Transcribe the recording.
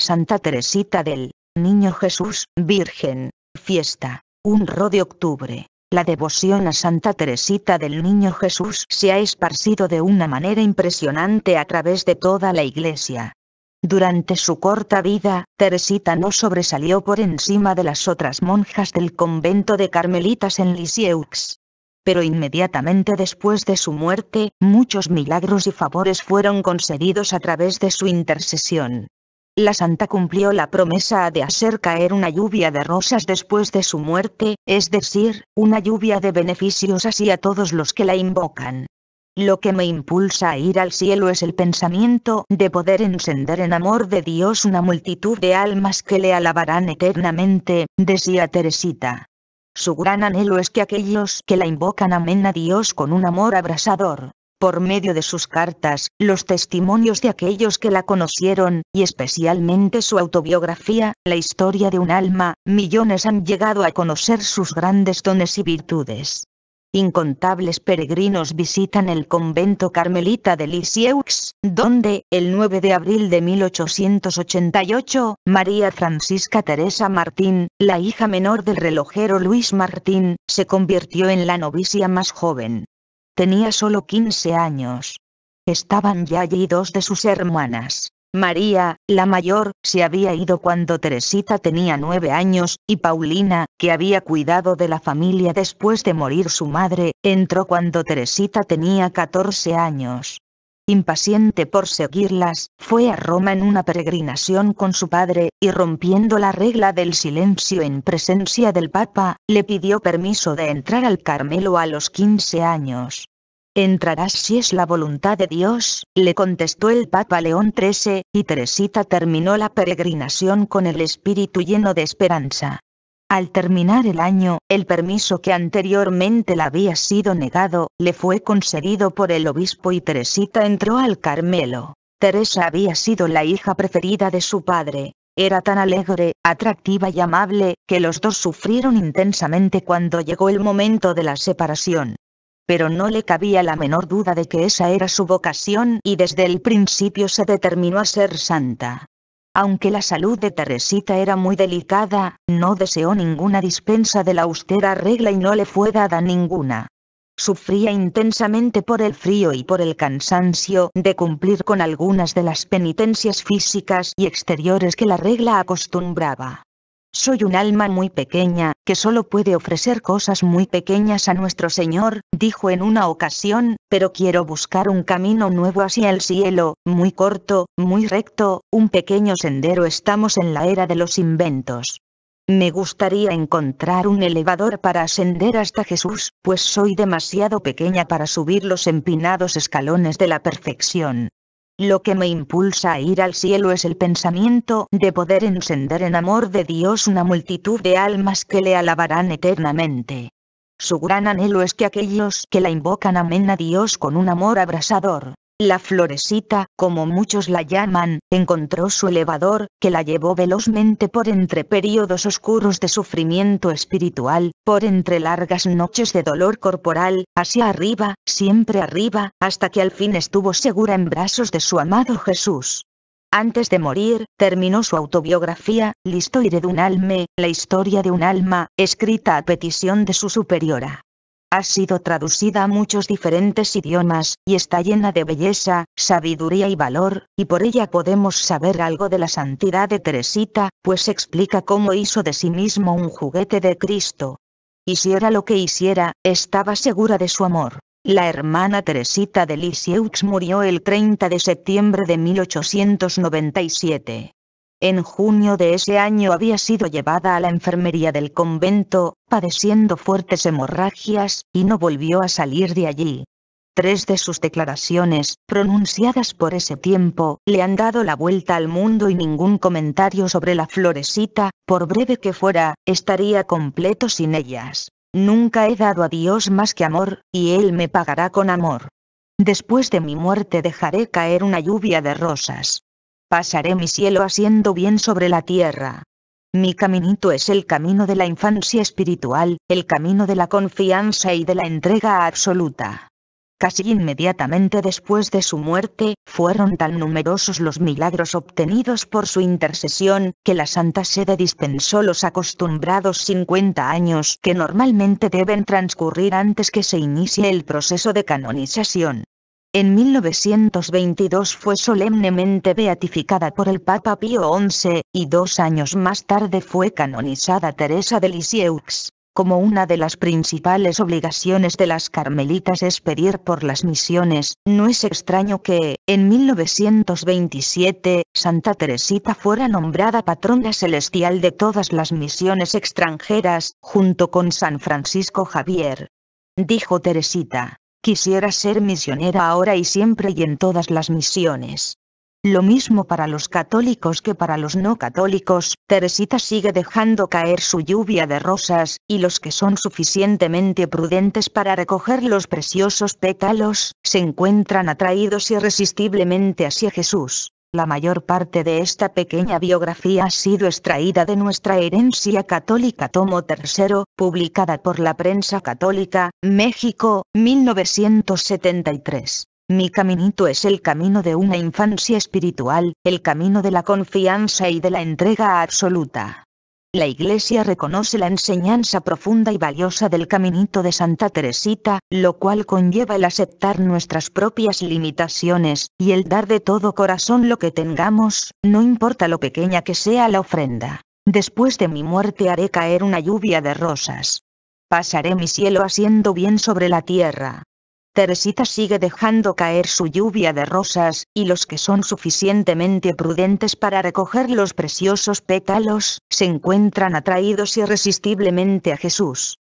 Santa Teresita del Niño Jesús, Virgen, fiesta, 1 de octubre. La devoción a Santa Teresita del Niño Jesús se ha esparcido de una manera impresionante a través de toda la Iglesia. Durante su corta vida, Teresita no sobresalió por encima de las otras monjas del convento de Carmelitas en Lisieux. Pero inmediatamente después de su muerte, muchos milagros y favores fueron concedidos a través de su intercesión la santa cumplió la promesa de hacer caer una lluvia de rosas después de su muerte, es decir, una lluvia de beneficios así a todos los que la invocan. Lo que me impulsa a ir al cielo es el pensamiento de poder encender en amor de Dios una multitud de almas que le alabarán eternamente, decía Teresita. Su gran anhelo es que aquellos que la invocan amen a Dios con un amor abrasador, por medio de sus cartas, los testimonios de aquellos que la conocieron, y especialmente su autobiografía, la historia de un alma, millones han llegado a conocer sus grandes dones y virtudes. Incontables peregrinos visitan el convento carmelita de Lisieux, donde, el 9 de abril de 1888, María Francisca Teresa Martín, la hija menor del relojero Luis Martín, se convirtió en la novicia más joven. Tenía solo 15 años. Estaban ya allí dos de sus hermanas. María, la mayor, se había ido cuando Teresita tenía nueve años, y Paulina, que había cuidado de la familia después de morir su madre, entró cuando Teresita tenía 14 años. Impaciente por seguirlas, fue a Roma en una peregrinación con su padre, y rompiendo la regla del silencio en presencia del Papa, le pidió permiso de entrar al Carmelo a los 15 años. Entrarás si es la voluntad de Dios, le contestó el Papa León XIII, y Teresita terminó la peregrinación con el espíritu lleno de esperanza. Al terminar el año, el permiso que anteriormente le había sido negado, le fue concedido por el obispo y Teresita entró al Carmelo. Teresa había sido la hija preferida de su padre. Era tan alegre, atractiva y amable, que los dos sufrieron intensamente cuando llegó el momento de la separación pero no le cabía la menor duda de que esa era su vocación y desde el principio se determinó a ser santa. Aunque la salud de Teresita era muy delicada, no deseó ninguna dispensa de la austera regla y no le fue dada ninguna. Sufría intensamente por el frío y por el cansancio de cumplir con algunas de las penitencias físicas y exteriores que la regla acostumbraba. Soy un alma muy pequeña, que solo puede ofrecer cosas muy pequeñas a nuestro Señor, dijo en una ocasión, pero quiero buscar un camino nuevo hacia el cielo, muy corto, muy recto, un pequeño sendero estamos en la era de los inventos. Me gustaría encontrar un elevador para ascender hasta Jesús, pues soy demasiado pequeña para subir los empinados escalones de la perfección. Lo que me impulsa a ir al cielo es el pensamiento de poder encender en amor de Dios una multitud de almas que le alabarán eternamente. Su gran anhelo es que aquellos que la invocan amen a Dios con un amor abrasador, la florecita, como muchos la llaman, encontró su elevador, que la llevó velozmente por entre períodos oscuros de sufrimiento espiritual, por entre largas noches de dolor corporal, hacia arriba, siempre arriba, hasta que al fin estuvo segura en brazos de su amado Jesús. Antes de morir, terminó su autobiografía, de un alme, la historia de un alma, escrita a petición de su superiora ha sido traducida a muchos diferentes idiomas, y está llena de belleza, sabiduría y valor, y por ella podemos saber algo de la santidad de Teresita, pues explica cómo hizo de sí mismo un juguete de Cristo. Hiciera lo que hiciera, estaba segura de su amor. La hermana Teresita de Lisieux murió el 30 de septiembre de 1897. En junio de ese año había sido llevada a la enfermería del convento, padeciendo fuertes hemorragias, y no volvió a salir de allí. Tres de sus declaraciones, pronunciadas por ese tiempo, le han dado la vuelta al mundo y ningún comentario sobre la florecita, por breve que fuera, estaría completo sin ellas. Nunca he dado a Dios más que amor, y Él me pagará con amor. Después de mi muerte dejaré caer una lluvia de rosas pasaré mi cielo haciendo bien sobre la tierra. Mi caminito es el camino de la infancia espiritual, el camino de la confianza y de la entrega absoluta. Casi inmediatamente después de su muerte, fueron tan numerosos los milagros obtenidos por su intercesión, que la Santa Sede dispensó los acostumbrados 50 años que normalmente deben transcurrir antes que se inicie el proceso de canonización. En 1922 fue solemnemente beatificada por el Papa Pío XI, y dos años más tarde fue canonizada Teresa de Lisieux. Como una de las principales obligaciones de las carmelitas es pedir por las misiones, no es extraño que, en 1927, Santa Teresita fuera nombrada patrona celestial de todas las misiones extranjeras, junto con San Francisco Javier. Dijo Teresita. Quisiera ser misionera ahora y siempre y en todas las misiones. Lo mismo para los católicos que para los no católicos, Teresita sigue dejando caer su lluvia de rosas, y los que son suficientemente prudentes para recoger los preciosos pétalos, se encuentran atraídos irresistiblemente hacia Jesús. La mayor parte de esta pequeña biografía ha sido extraída de nuestra herencia católica tomo tercero, publicada por la prensa católica, México, 1973. Mi caminito es el camino de una infancia espiritual, el camino de la confianza y de la entrega absoluta. La Iglesia reconoce la enseñanza profunda y valiosa del caminito de Santa Teresita, lo cual conlleva el aceptar nuestras propias limitaciones, y el dar de todo corazón lo que tengamos, no importa lo pequeña que sea la ofrenda. Después de mi muerte haré caer una lluvia de rosas. Pasaré mi cielo haciendo bien sobre la tierra. Teresita sigue dejando caer su lluvia de rosas, y los que son suficientemente prudentes para recoger los preciosos pétalos, se encuentran atraídos irresistiblemente a Jesús.